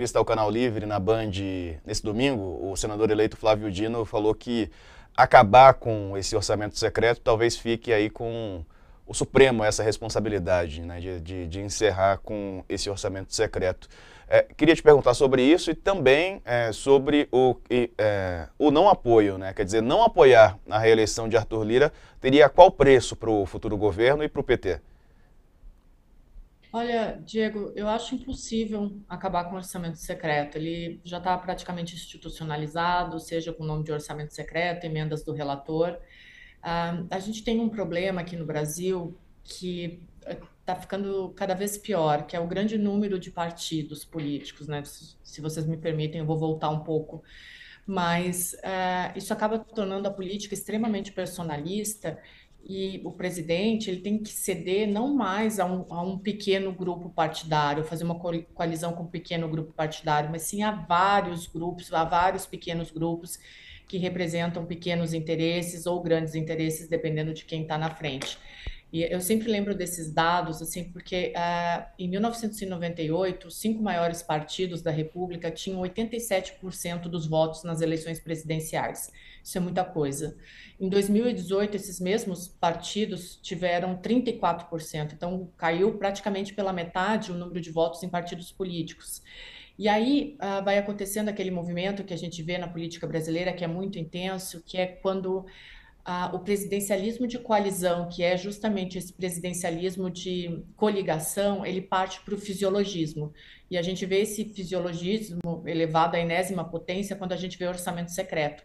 entrevista ao Canal Livre na Band nesse domingo, o senador eleito Flávio Dino falou que acabar com esse orçamento secreto talvez fique aí com o Supremo essa responsabilidade né, de, de, de, encerrar com esse orçamento secreto. É, queria te perguntar sobre isso e também é, sobre o, e, é, o não apoio, né? quer dizer, não apoiar a reeleição de Arthur Lira teria qual preço para o futuro governo e para o PT? Olha, Diego, eu acho impossível acabar com o orçamento secreto. Ele já está praticamente institucionalizado, seja com o nome de orçamento secreto, emendas do relator. Ah, a gente tem um problema aqui no Brasil que está eh, ficando cada vez pior, que é o grande número de partidos políticos, né? Se vocês me permitem, eu vou voltar um pouco. Mas uh, isso acaba tornando a política extremamente personalista e o presidente ele tem que ceder não mais a um, a um pequeno grupo partidário, fazer uma coalizão com um pequeno grupo partidário, mas sim a vários grupos, a vários pequenos grupos que representam pequenos interesses ou grandes interesses, dependendo de quem está na frente. E eu sempre lembro desses dados, assim, porque uh, em 1998, os cinco maiores partidos da República tinham 87% dos votos nas eleições presidenciais. Isso é muita coisa. Em 2018, esses mesmos partidos tiveram 34%, então caiu praticamente pela metade o número de votos em partidos políticos. E aí uh, vai acontecendo aquele movimento que a gente vê na política brasileira, que é muito intenso, que é quando ah, o presidencialismo de coalizão, que é justamente esse presidencialismo de coligação, ele parte para o fisiologismo. E a gente vê esse fisiologismo elevado à enésima potência quando a gente vê o orçamento secreto.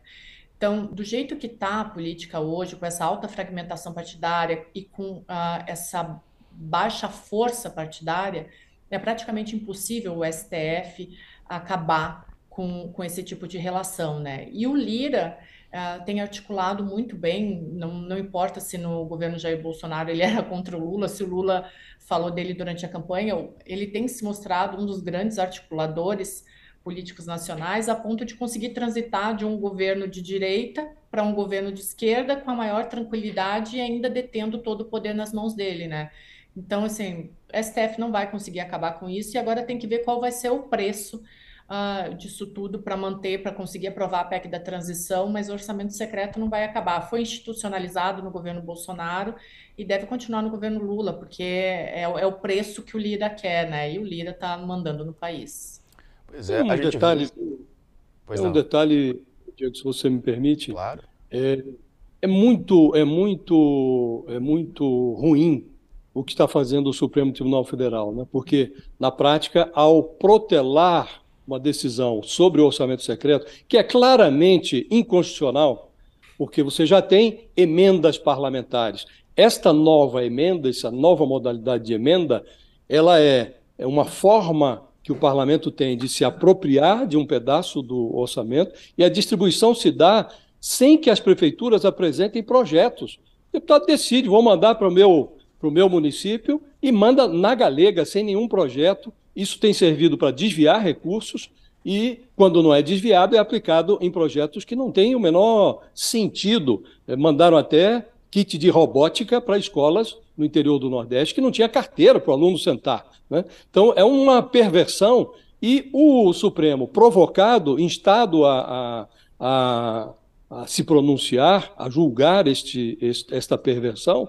Então, do jeito que está a política hoje, com essa alta fragmentação partidária e com ah, essa baixa força partidária, é praticamente impossível o STF acabar com, com esse tipo de relação, né? E o Lira uh, tem articulado muito bem, não, não importa se no governo Jair Bolsonaro ele era contra o Lula, se o Lula falou dele durante a campanha, ele tem se mostrado um dos grandes articuladores políticos nacionais a ponto de conseguir transitar de um governo de direita para um governo de esquerda com a maior tranquilidade e ainda detendo todo o poder nas mãos dele, né? Então, assim, STF não vai conseguir acabar com isso e agora tem que ver qual vai ser o preço uh, disso tudo para manter, para conseguir aprovar a PEC da transição, mas o orçamento secreto não vai acabar. Foi institucionalizado no governo Bolsonaro e deve continuar no governo Lula, porque é, é o é preço que o Lira quer, né? E o Lira está mandando no país. Pois é, um a detalhe, viu... pois um não. detalhe, Diego, se você me permite. Claro. É, é muito, é muito, é muito ruim o que está fazendo o Supremo Tribunal Federal, né? porque, na prática, ao protelar uma decisão sobre o orçamento secreto, que é claramente inconstitucional, porque você já tem emendas parlamentares. Esta nova emenda, essa nova modalidade de emenda, ela é, é uma forma que o parlamento tem de se apropriar de um pedaço do orçamento e a distribuição se dá sem que as prefeituras apresentem projetos. O deputado decide, vou mandar para o meu, meu município e manda na galega, sem nenhum projeto, isso tem servido para desviar recursos e, quando não é desviado, é aplicado em projetos que não têm o menor sentido. É, mandaram até kit de robótica para escolas no interior do Nordeste que não tinha carteira para o aluno sentar. Né? Então, é uma perversão e o Supremo, provocado, instado a, a, a, a se pronunciar, a julgar este, este, esta perversão,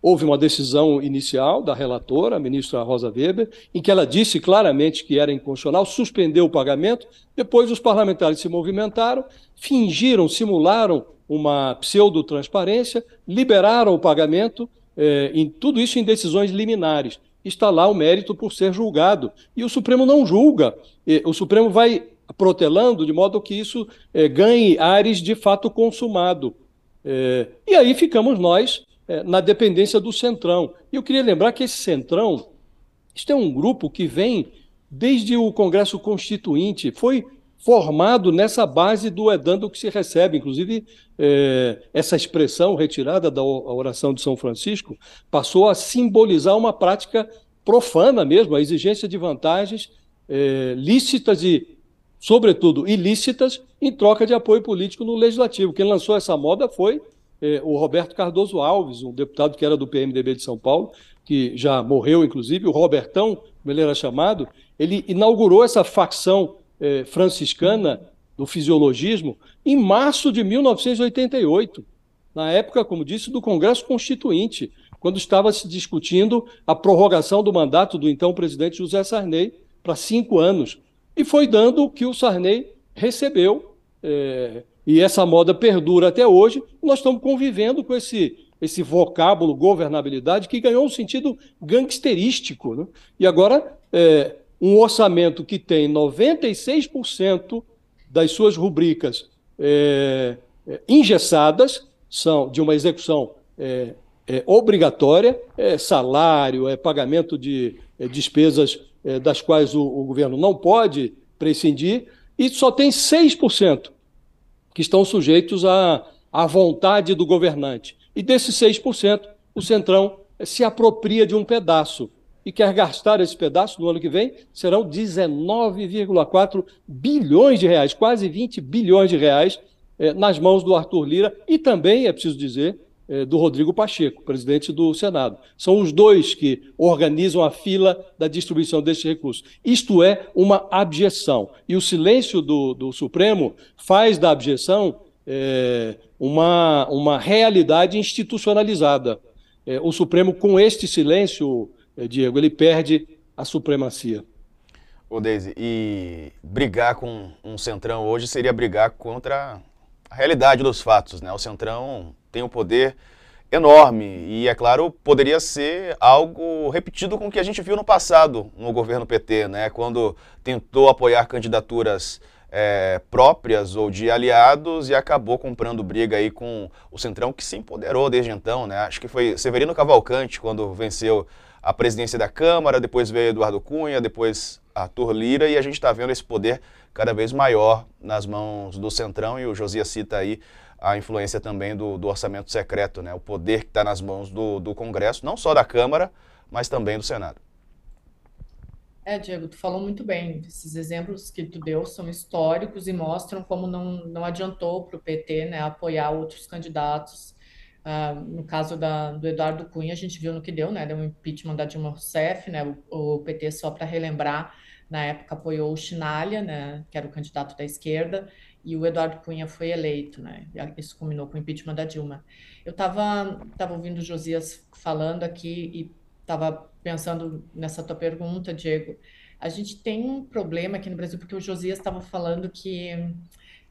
Houve uma decisão inicial da relatora, a ministra Rosa Weber, em que ela disse claramente que era inconstitucional, suspendeu o pagamento. Depois, os parlamentares se movimentaram, fingiram, simularam uma pseudo-transparência, liberaram o pagamento, eh, em, tudo isso em decisões liminares. Está lá o mérito por ser julgado. E o Supremo não julga. o Supremo vai protelando de modo que isso eh, ganhe ares de fato consumado. Eh, e aí ficamos nós é, na dependência do Centrão. E eu queria lembrar que esse Centrão, isto é um grupo que vem desde o Congresso Constituinte, foi formado nessa base do edando que se recebe. Inclusive, é, essa expressão retirada da oração de São Francisco passou a simbolizar uma prática profana mesmo, a exigência de vantagens é, lícitas e, sobretudo, ilícitas em troca de apoio político no legislativo. Quem lançou essa moda foi eh, o Roberto Cardoso Alves, um deputado que era do PMDB de São Paulo, que já morreu, inclusive, o Robertão, como ele era chamado, ele inaugurou essa facção eh, franciscana do fisiologismo em março de 1988, na época, como disse, do Congresso Constituinte, quando estava se discutindo a prorrogação do mandato do então presidente José Sarney para cinco anos. E foi dando o que o Sarney recebeu. Eh, e essa moda perdura até hoje, nós estamos convivendo com esse esse vocábulo governabilidade que ganhou um sentido gangsterístico. Né? E agora, é, um orçamento que tem 96% das suas rubricas é, é, engessadas, são de uma execução é, é obrigatória, é salário, é pagamento de despesas das quais o, o governo não pode prescindir, e só tem 6% que estão sujeitos à, à vontade do governante. E desses 6%, o Centrão se apropria de um pedaço e quer gastar esse pedaço no ano que vem, serão 19,4 bilhões de reais, quase 20 bilhões de reais, eh, nas mãos do Arthur Lira e também, é preciso dizer, é, do Rodrigo Pacheco, presidente do Senado. São os dois que organizam a fila da distribuição deste recurso. Isto é uma abjeção. E o silêncio do, do Supremo faz da abjeção é, uma, uma realidade institucionalizada. É, o Supremo, com este silêncio, é, Diego, ele perde a supremacia. Ô, Deise, e brigar com um Centrão hoje seria brigar contra a realidade dos fatos, né? O Centrão tem um poder enorme e, é claro, poderia ser algo repetido com o que a gente viu no passado no governo PT, né? quando tentou apoiar candidaturas é, próprias ou de aliados e acabou comprando briga aí com o Centrão, que se empoderou desde então. Né? Acho que foi Severino Cavalcante quando venceu a presidência da Câmara, depois veio Eduardo Cunha, depois Arthur Lira e a gente está vendo esse poder cada vez maior nas mãos do Centrão e o Josias cita aí a influência também do, do orçamento secreto, né? o poder que está nas mãos do, do Congresso, não só da Câmara, mas também do Senado. É, Diego, tu falou muito bem. Esses exemplos que tu deu são históricos e mostram como não, não adiantou para o PT né, apoiar outros candidatos. Uh, no caso da, do Eduardo Cunha, a gente viu no que deu, né? Deu um impeachment da Dilma Rousseff, né? O, o PT, só para relembrar, na época apoiou o Chinalha, né? Que era o candidato da esquerda, e o Eduardo Cunha foi eleito, né? Isso culminou com o impeachment da Dilma. Eu estava tava ouvindo o Josias falando aqui e estava pensando nessa tua pergunta, Diego. A gente tem um problema aqui no Brasil, porque o Josias estava falando que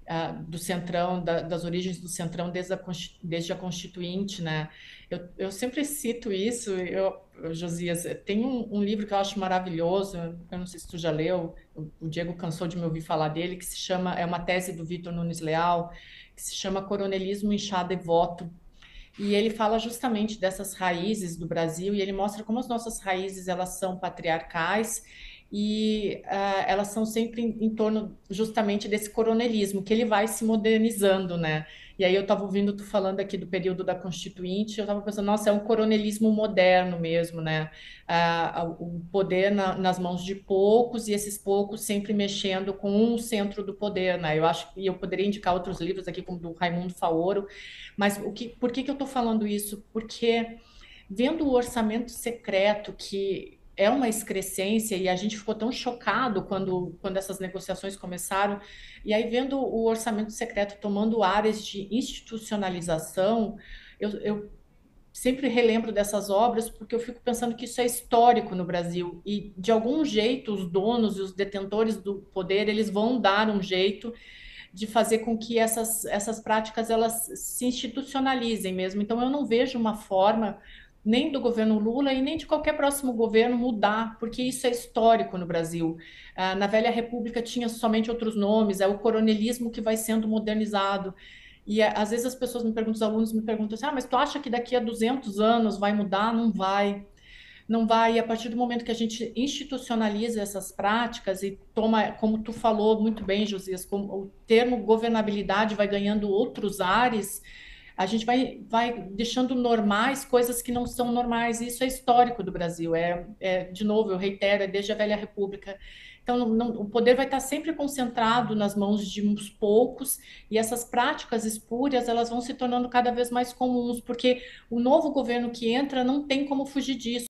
uh, do centrão, da, das origens do centrão desde a, desde a constituinte, né? Eu, eu sempre cito isso, eu, Josias, tem um, um, livro que eu acho maravilhoso, eu não sei se tu já leu, o Diego cansou de me ouvir falar dele, que se chama, é uma tese do Vitor Nunes Leal, que se chama Coronelismo, Inchada e Voto, e ele fala justamente dessas raízes do Brasil e ele mostra como as nossas raízes elas são patriarcais e uh, elas são sempre em, em, torno justamente desse coronelismo, que ele vai se modernizando, né? E aí eu estava ouvindo tu falando aqui do período da Constituinte, eu estava pensando, nossa, é um coronelismo moderno mesmo, né? Uh, o poder na, nas mãos de poucos e esses poucos sempre mexendo com um centro do poder, né? Eu acho que eu poderia indicar outros livros aqui, como do Raimundo Faoro, mas o que, por que, que eu estou falando isso? Porque vendo o orçamento secreto que é uma excrescência e a gente ficou tão chocado quando, quando essas negociações começaram. E aí, vendo o orçamento secreto tomando áreas de institucionalização, eu, eu sempre relembro dessas obras porque eu fico pensando que isso é histórico no Brasil e de algum jeito os donos e os detentores do poder eles vão dar um jeito de fazer com que essas, essas práticas elas se institucionalizem mesmo. Então eu não vejo uma forma nem do governo Lula e nem de qualquer próximo governo mudar, porque isso é histórico no Brasil. Ah, na velha República tinha somente outros nomes, é o coronelismo que vai sendo modernizado. E é, às vezes as pessoas me perguntam, os alunos me perguntam assim: ah, mas tu acha que daqui a 200 anos vai mudar? Não vai. Não vai. E a partir do momento que a gente institucionaliza essas práticas e toma, como tu falou muito bem, Josias, como o termo governabilidade vai ganhando outros ares a gente vai, vai deixando normais coisas que não são normais. Isso é histórico do Brasil. É, é de novo, eu reitero, é desde a velha República. Então, não, o poder vai estar sempre concentrado nas mãos de uns poucos e essas práticas espúrias elas vão se tornando cada vez mais comuns, porque o novo governo que entra não tem como fugir disso.